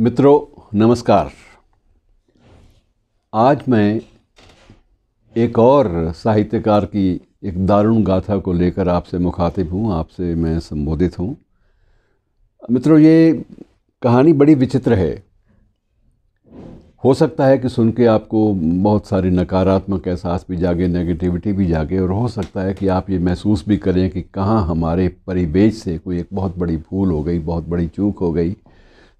मित्रों नमस्कार आज मैं एक और साहित्यकार की एक दारुण गाथा को लेकर आपसे मुखातिब हूँ आपसे मैं संबोधित हूँ मित्रों ये कहानी बड़ी विचित्र है हो सकता है कि सुन के आपको बहुत सारे नकारात्मक एहसास भी जागे नेगेटिविटी भी जागे और हो सकता है कि आप ये महसूस भी करें कि कहाँ हमारे परिवेश से कोई एक बहुत बड़ी भूल हो गई बहुत बड़ी चूक हो गई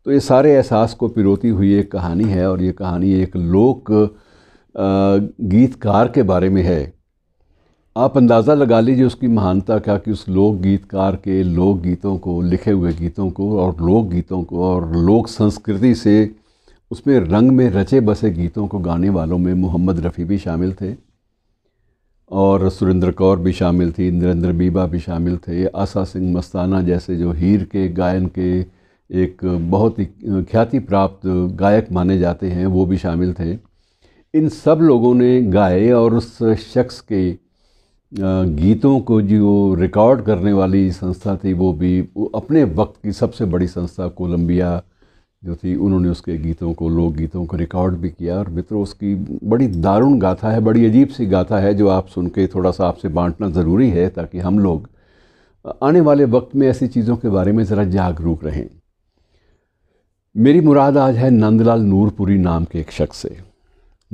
तो ये सारे एहसास को पिरोती हुई एक कहानी है और ये कहानी एक लोक गीतकार के बारे में है आप अंदाज़ा लगा लीजिए उसकी महानता का कि उस लोक गीतकार के लोक गीतों को लिखे हुए गीतों को और लोक गीतों को और लोक संस्कृति से उसमें रंग में रचे बसे गीतों को गाने वालों में मोहम्मद रफ़ी भी शामिल थे और सुरेंद्र कौर भी शामिल थी इंद्रेंद्र बीबा भी शामिल थे आशा सिंह मस्ताना जैसे जो हीर के गायन के एक बहुत ही ख्याति प्राप्त गायक माने जाते हैं वो भी शामिल थे इन सब लोगों ने गाए और उस शख्स के गीतों को जो रिकॉर्ड करने वाली संस्था थी वो भी वो अपने वक्त की सबसे बड़ी संस्था कोलंबिया जो थी उन्होंने उसके गीतों को लोक गीतों को रिकॉर्ड भी किया और मित्रों उसकी बड़ी दारुण गाथा है बड़ी अजीब सी गाथा है जो आप सुन के थोड़ा सा आपसे बांटना ज़रूरी है ताकि हम लोग आने वाले वक्त में ऐसी चीज़ों के बारे में ज़रा जागरूक रहें मेरी मुराद आज है नंदलाल नूरपुरी नाम के एक शख्स से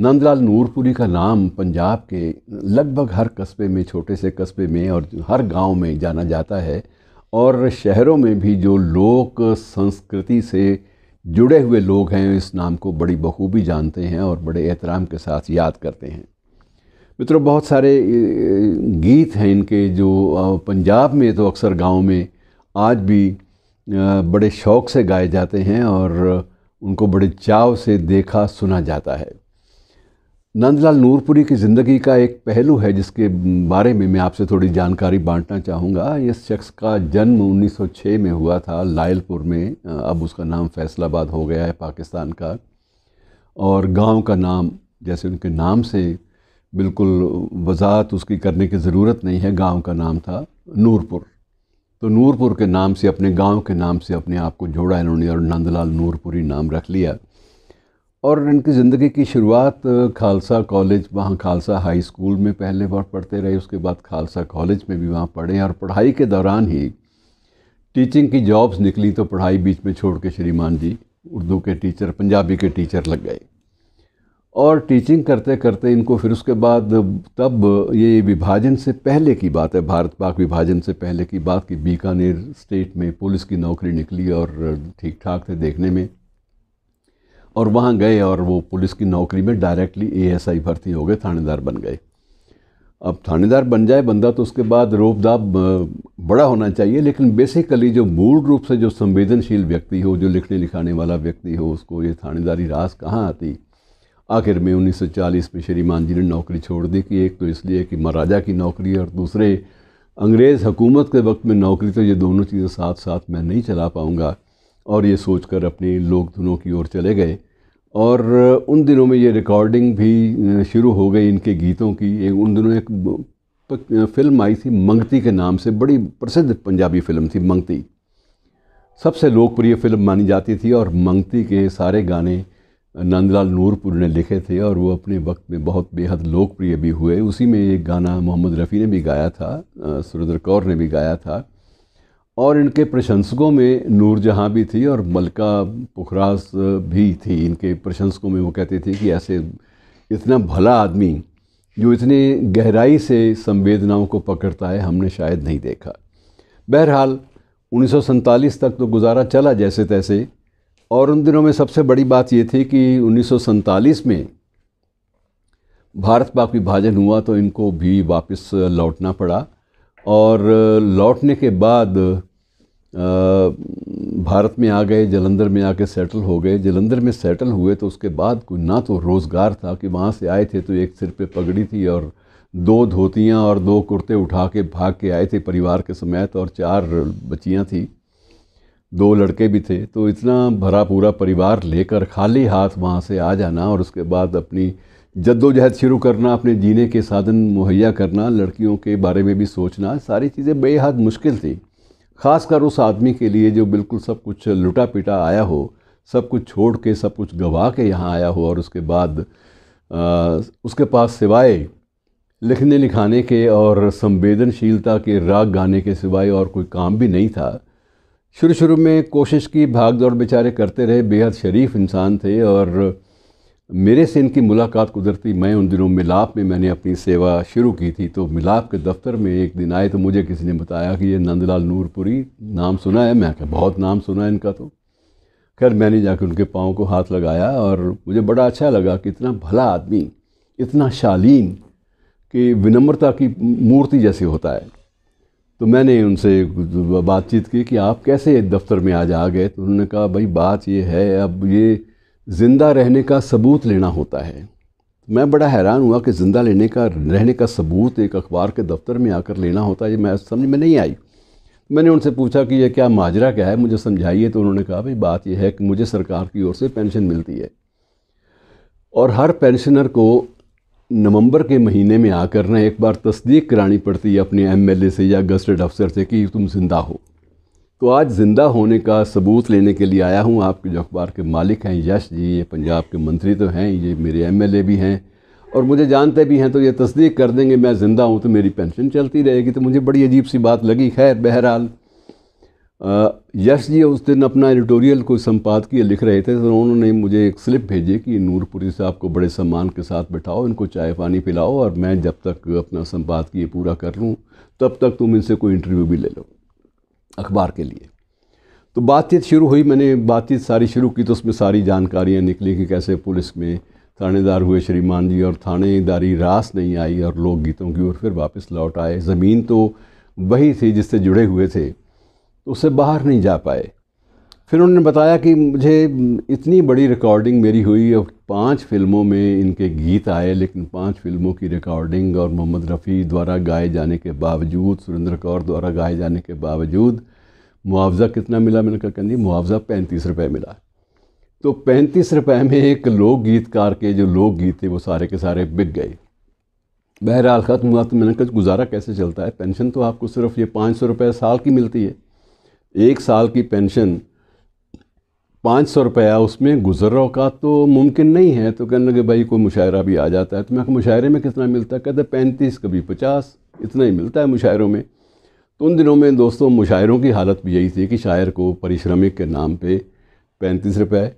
नंदलाल नूरपुरी का नाम पंजाब के लगभग हर कस्बे में छोटे से कस्बे में और हर गांव में जाना जाता है और शहरों में भी जो लोक संस्कृति से जुड़े हुए लोग हैं इस नाम को बड़ी बखूबी जानते हैं और बड़े एहतराम के साथ याद करते हैं मित्रों बहुत सारे गीत हैं इनके जो पंजाब में तो अक्सर गाँव में आज भी बड़े शौक़ से गाए जाते हैं और उनको बड़े चाव से देखा सुना जाता है नंदलाल नूरपुरी की ज़िंदगी का एक पहलू है जिसके बारे में मैं आपसे थोड़ी जानकारी बांटना चाहूँगा इस शख्स का जन्म 1906 में हुआ था लायलपुर में अब उसका नाम फैसलाबाद हो गया है पाकिस्तान का और गांव का नाम जैसे उनके नाम से बिल्कुल वजाहत उसकी करने की ज़रूरत नहीं है गांव का नाम था नूरपुर तो नूरपुर के नाम से अपने गांव के नाम से अपने आप को जोड़ा इन्होंने और नंदलाल नूरपुरी नाम रख लिया और इनकी ज़िंदगी की शुरुआत खालसा कॉलेज वहाँ खालसा हाई स्कूल में पहले बार पढ़ते रहे उसके बाद खालसा कॉलेज में भी वहाँ पढ़े और पढ़ाई के दौरान ही टीचिंग की जॉब्स निकली तो पढ़ाई बीच में छोड़ के श्रीमान जी उर्दू के टीचर पंजाबी के टीचर लग गए और टीचिंग करते करते इनको फिर उसके बाद तब ये विभाजन से पहले की बात है भारत पाक विभाजन से पहले की बात कि बीकानेर स्टेट में पुलिस की नौकरी निकली और ठीक ठाक थे देखने में और वहाँ गए और वो पुलिस की नौकरी में डायरेक्टली एएसआई भर्ती हो गए थानेदार बन गए अब थानेदार बन जाए बंदा तो उसके बाद रोबदाब बड़ा होना चाहिए लेकिन बेसिकली जो मूल रूप से जो संवेदनशील व्यक्ति हो जो लिखने लिखाने वाला व्यक्ति हो उसको ये थानेदारी रास कहाँ आती आखिर में 1940 में श्रीमान जी ने नौकरी छोड़ दी कि एक तो इसलिए कि महाराजा की नौकरी और दूसरे अंग्रेज़ हुकूमत के वक्त में नौकरी तो ये दोनों चीज़ें साथ साथ मैं नहीं चला पाऊँगा और ये सोचकर अपने लोग धुनों की ओर चले गए और उन दिनों में ये रिकॉर्डिंग भी शुरू हो गई इनके गीतों की उन दिनों एक फिल्म आई थी मंगती के नाम से बड़ी प्रसिद्ध पंजाबी फिल्म थी मंगती सबसे लोकप्रिय फिल्म मानी जाती थी और मंगती के सारे गाने नंदलाल नूरपुर ने लिखे थे और वो अपने वक्त में बहुत बेहद लोकप्रिय भी हुए उसी में एक गाना मोहम्मद रफ़ी ने भी गाया था सुरेंद्र कौर ने भी गाया था और इनके प्रशंसकों में नूर जहाँ भी थी और मलका पुखरास भी थी इनके प्रशंसकों में वो कहते थे कि ऐसे इतना भला आदमी जो इतने गहराई से संवेदनाओं को पकड़ता है हमने शायद नहीं देखा बहरहाल उन्नीस तक तो गुजारा चला जैसे तैसे और उन दिनों में सबसे बड़ी बात ये थी कि उन्नीस में भारत पाक विभाजन हुआ तो इनको भी वापस लौटना पड़ा और लौटने के बाद भारत में आ गए जलंधर में आके सेटल हो गए जलंधर में सेटल हुए तो उसके बाद कोई ना तो रोज़गार था कि वहाँ से आए थे तो एक सिर पे पगड़ी थी और दो धोतियाँ और दो कुर्ते उठा के भाग के आए थे परिवार के समेत और चार बच्चियाँ थी दो लड़के भी थे तो इतना भरा पूरा परिवार लेकर खाली हाथ वहाँ से आ जाना और उसके बाद अपनी जद्दोजहद शुरू करना अपने जीने के साधन मुहैया करना लड़कियों के बारे में भी सोचना सारी चीज़ें बेहद मुश्किल थी ख़ासकर उस आदमी के लिए जो बिल्कुल सब कुछ लुटा पिटा आया हो सब कुछ छोड़ के सब कुछ गवा के यहाँ आया हो और उसके बाद आ, उसके पास सिवाय लिखने लिखाने के और संवेदनशीलता के राग गाने के सिवाय और कोई काम भी नहीं था शुरू शुरू में कोशिश की भाग दौड़ बेचारे करते रहे बेहद शरीफ इंसान थे और मेरे से इनकी मुलाकात कुदरती मैं उन दिनों मिलाप में मैंने अपनी सेवा शुरू की थी तो मिलाप के दफ्तर में एक दिन आए तो मुझे किसी ने बताया कि ये नंदलाल नूरपुरी नाम सुना है मैं क्या बहुत नाम सुना है इनका तो खैर मैंने जाकर उनके पाँव को हाथ लगाया और मुझे बड़ा अच्छा लगा कि इतना भला आदमी इतना शालीन कि विनम्रता की मूर्ति जैसे होता है तो मैंने उनसे बातचीत की कि आप कैसे दफ्तर में आज आ गए तो उन्होंने कहा भाई बात ये है अब ये ज़िंदा रहने का सबूत लेना होता है तो मैं बड़ा हैरान हुआ कि ज़िंदा लेने का रहने का सबूत एक अखबार के दफ्तर में आकर लेना होता है ये मैं समझ में नहीं आई तो मैंने उनसे पूछा कि यह क्या माजरा क्या है मुझे समझाइए तो उन्होंने कहा भाई बात यह है कि मुझे सरकार की ओर से पेंशन मिलती है और हर पेंशनर को नवंबर के महीने में आकर ना एक बार तस्दीक करानी पड़ती है अपने एमएलए से या गस्टेड अफसर से कि तुम ज़िंदा हो तो आज ज़िंदा होने का सबूत लेने के लिए आया हूँ आपके जो अखबार के मालिक हैं यश जी ये पंजाब के मंत्री तो हैं ये मेरे एमएलए भी हैं और मुझे जानते भी हैं तो ये तस्दीक कर देंगे मैं ज़िंदा हूँ तो मेरी पेंशन चलती रहेगी तो मुझे बड़ी अजीब सी बात लगी खैर बहरहाल यश जी उस दिन अपना एडिटोरियल को संपादकीय लिख रहे थे तो उन्होंने मुझे एक स्लिप भेजी कि नूरपुरी साहब को बड़े सम्मान के साथ बैठाओ इनको चाय पानी पिलाओ और मैं जब तक अपना संपादकीय पूरा कर लूँ तब तक तुम इनसे कोई इंटरव्यू भी ले लो अखबार के लिए तो बातचीत शुरू हुई मैंने बातचीत सारी शुरू की तो उसमें सारी जानकारियाँ निकली कि कैसे पुलिस में थानेदार हुए श्रीमान जी और थानेदारी रास नहीं आई और लोकगीतों की ओर फिर वापस लौट आए ज़मीन तो वही थी जिससे जुड़े हुए थे तो उससे बाहर नहीं जा पाए फिर उन्होंने बताया कि मुझे इतनी बड़ी रिकॉर्डिंग मेरी हुई और पांच फिल्मों में इनके गीत आए लेकिन पांच फिल्मों की रिकॉर्डिंग और मोहम्मद रफ़ी द्वारा गाए जाने के बावजूद सुरेंद्र कौर द्वारा गाए जाने के बावजूद मुआवज़ा कितना मिला मैंने कहा कंदी मुआवज़ा पैंतीस रुपये मिला तो पैंतीस रुपये में एक लोक गीतकार के जो लोक गीत थे वो सारे के सारे बिक गए बहरहाल ख़त्म हुआ तो मैंने कहा गुजारा कैसे चलता है पेंशन तो आपको सिर्फ ये पाँच सौ रुपये साल की मिलती है एक साल की पेंशन पाँच सौ रुपया उसमें गुजर का तो मुमकिन नहीं है तो कहने लगे भाई कोई मुशायरा भी आ जाता है तो मैं मुशायरे में कितना मिलता है कहते पैंतीस कभी पचास इतना ही मिलता है मुशायरों में तो उन दिनों में दोस्तों मुशायरों की हालत भी यही थी कि शायर को परिश्रमिक के नाम पे पैंतीस रुपये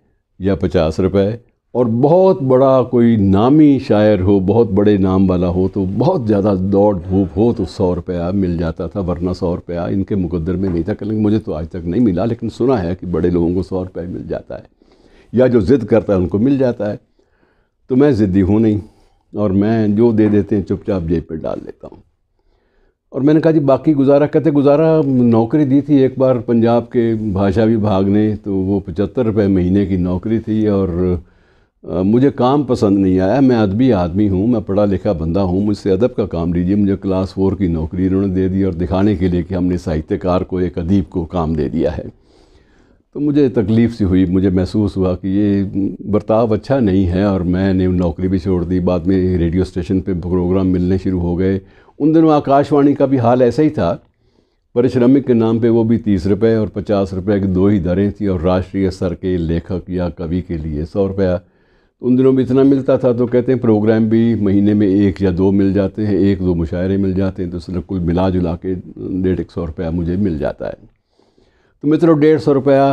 या पचास रुपये और बहुत बड़ा कोई नामी शायर हो बहुत बड़े नाम वाला हो तो बहुत ज़्यादा दौड़ धूप हो तो सौ रुपया मिल जाता था वरना सौ रुपया इनके मुकद्दर में नहीं था कल मुझे तो आज तक नहीं मिला लेकिन सुना है कि बड़े लोगों को सौ रुपया मिल जाता है या जो ज़िद करता है उनको मिल जाता है तो मैं ज़िद्दी हूँ नहीं और मैं जो दे देते हैं चुपचाप जेब पर डाल लेता हूँ और मैंने कहा जी बाकी गुजारा कहते गुजारा नौकरी दी थी एक बार पंजाब के भाषा विभाग ने तो वो पचहत्तर रुपये महीने की नौकरी थी और मुझे काम पसंद नहीं आया मैं अदबी आदमी हूँ मैं पढ़ा लिखा बंदा हूँ मुझसे अदब का काम लीजिए मुझे क्लास फोर की नौकरी इन्होंने दे दी और दिखाने के लिए कि हमने साहित्यकार को एक अदीब को काम दे दिया है तो मुझे तकलीफ़ सी हुई मुझे महसूस हुआ कि ये बर्ताव अच्छा नहीं है और मैंने नौकरी भी छोड़ दी बाद में रेडियो स्टेशन पे प्रोग्राम मिलने शुरू हो गए उन दिनों आकाशवाणी का भी हाल ऐसा ही था परिश्रमिक के नाम पे वो भी तीस रुपये और पचास रुपये की दो ही दरें थी और राष्ट्रीय स्तर के लेखक या कवि के लिए सौ रुपया उन दिनों में इतना मिलता था तो कहते हैं प्रोग्राम भी महीने में एक या दो मिल जाते हैं एक दो मुशायरे मिल जाते हैं तो सिर्फ कुल मिला जुला के डेढ़ एक सौ रुपया मुझे मिल जाता है तो मित्रों डेढ़ सौ रुपया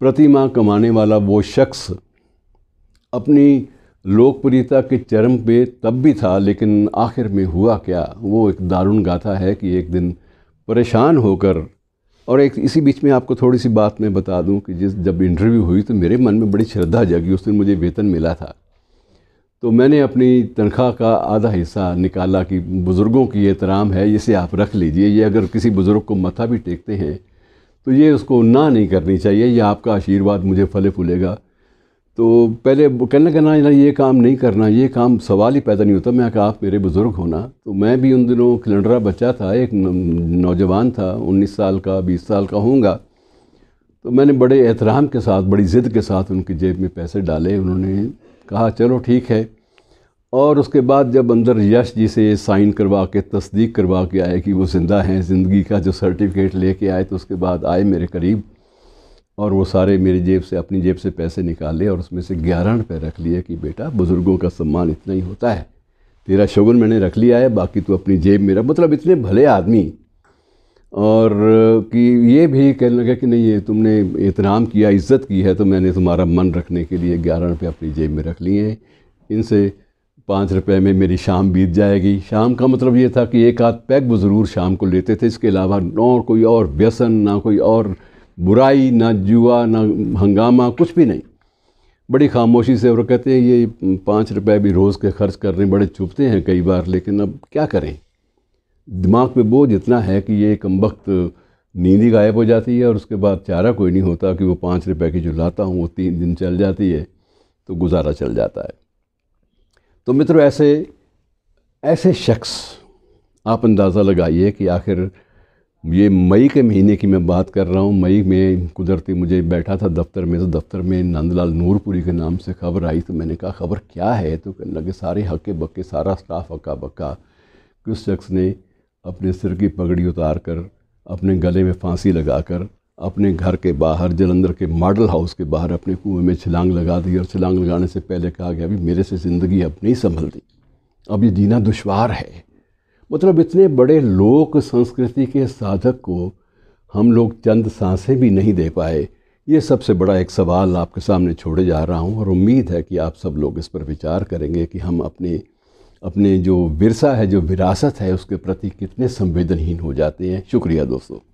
प्रति माह कमाने वाला वो शख्स अपनी लोकप्रियता के चरम पे तब भी था लेकिन आखिर में हुआ क्या वो एक दारुण गाथा है कि एक दिन परेशान होकर और एक इसी बीच में आपको थोड़ी सी बात मैं बता दूं कि जिस जब इंटरव्यू हुई तो मेरे मन में बड़ी श्रद्धा जागी उस दिन मुझे वेतन मिला था तो मैंने अपनी तनख्वाह का आधा हिस्सा निकाला कि बुज़ुर्गों की एहतराम है इसे आप रख लीजिए ये अगर किसी बुज़ुर्ग को मथा भी टेकते हैं तो ये उसको ना नहीं करनी चाहिए यह आपका आशीर्वाद मुझे फले फूलेगा तो पहले कहना कहना ये काम नहीं करना ये काम सवाल ही पैदा नहीं होता मैं कहा आप मेरे बुज़ुर्ग होना तो मैं भी उन दिनों खिलंडरा बच्चा था एक नौजवान था 19 साल का 20 साल का होऊंगा तो मैंने बड़े एहतराम के साथ बड़ी ज़िद के साथ उनकी जेब में पैसे डाले उन्होंने कहा चलो ठीक है और उसके बाद जब अंदर यश जी से साइन करवा के तस्दीक करवा के आए कि वो ज़िंदा हैं ज़िंदगी का जो सर्टिफिकेट लेके आए तो उसके बाद आए मेरे करीब और वो सारे मेरी जेब से अपनी जेब से पैसे निकाले और उसमें से ग्यारह रुपये रख लिए कि बेटा बुज़ुर्गों का सम्मान इतना ही होता है तेरा शगुन मैंने रख लिया है बाकी तू अपनी जेब में रख मतलब इतने भले आदमी और कि ये भी कहने लगा कि नहीं ये तुमने एहतराम किया इज़्ज़त की है तो मैंने तुम्हारा मन रखने के लिए ग्यारह रुपये अपनी जेब में रख लिए हैं इनसे पाँच रुपये में मेरी शाम बीत जाएगी शाम का मतलब ये था कि एक आध पैक वो ज़रूर शाम को लेते थे इसके अलावा ना कोई और व्यसन ना कोई और बुराई ना जुआ ना हंगामा कुछ भी नहीं बड़ी खामोशी से और कहते हैं ये पाँच रुपए भी रोज़ के खर्च कर रहे हैं बड़े चुपते हैं कई बार लेकिन अब क्या करें दिमाग पे बोझ इतना है कि ये कम वक्त नींद ही गायब हो जाती है और उसके बाद चारा कोई नहीं होता कि वो पाँच रुपए की जो लाता हूँ वो तीन दिन चल जाती है तो गुजारा चल जाता है तो मित्रों ऐसे ऐसे शख्स आप अंदाज़ा लगाइए कि आखिर ये मई के महीने की मैं बात कर रहा हूँ मई में कुदरती मुझे बैठा था दफ्तर में तो दफ्तर में नंदलाल नूरपुरी के नाम से खबर आई तो मैंने कहा खबर क्या है तो कहने लगे सारे हक्के बक्के सारा स्टाफ हक्का बक्का कि उस शख्स ने अपने सिर की पगड़ी उतार कर अपने गले में फांसी लगाकर अपने घर के बाहर जलंधर के मॉडल हाउस के बाहर अपने कुएं में छलांग लगा दी और छलांग लगाने से पहले कहा गया अभी मेरे से ज़िंदगी अब नहीं संभलती अब ये जीना दुशवार है मतलब इतने बड़े लोक संस्कृति के साधक को हम लोग चंद सांसें भी नहीं दे पाए ये सबसे बड़ा एक सवाल आपके सामने छोड़े जा रहा हूँ और उम्मीद है कि आप सब लोग इस पर विचार करेंगे कि हम अपने अपने जो विरसा है जो विरासत है उसके प्रति कितने संवेदनहीन हो जाते हैं शुक्रिया दोस्तों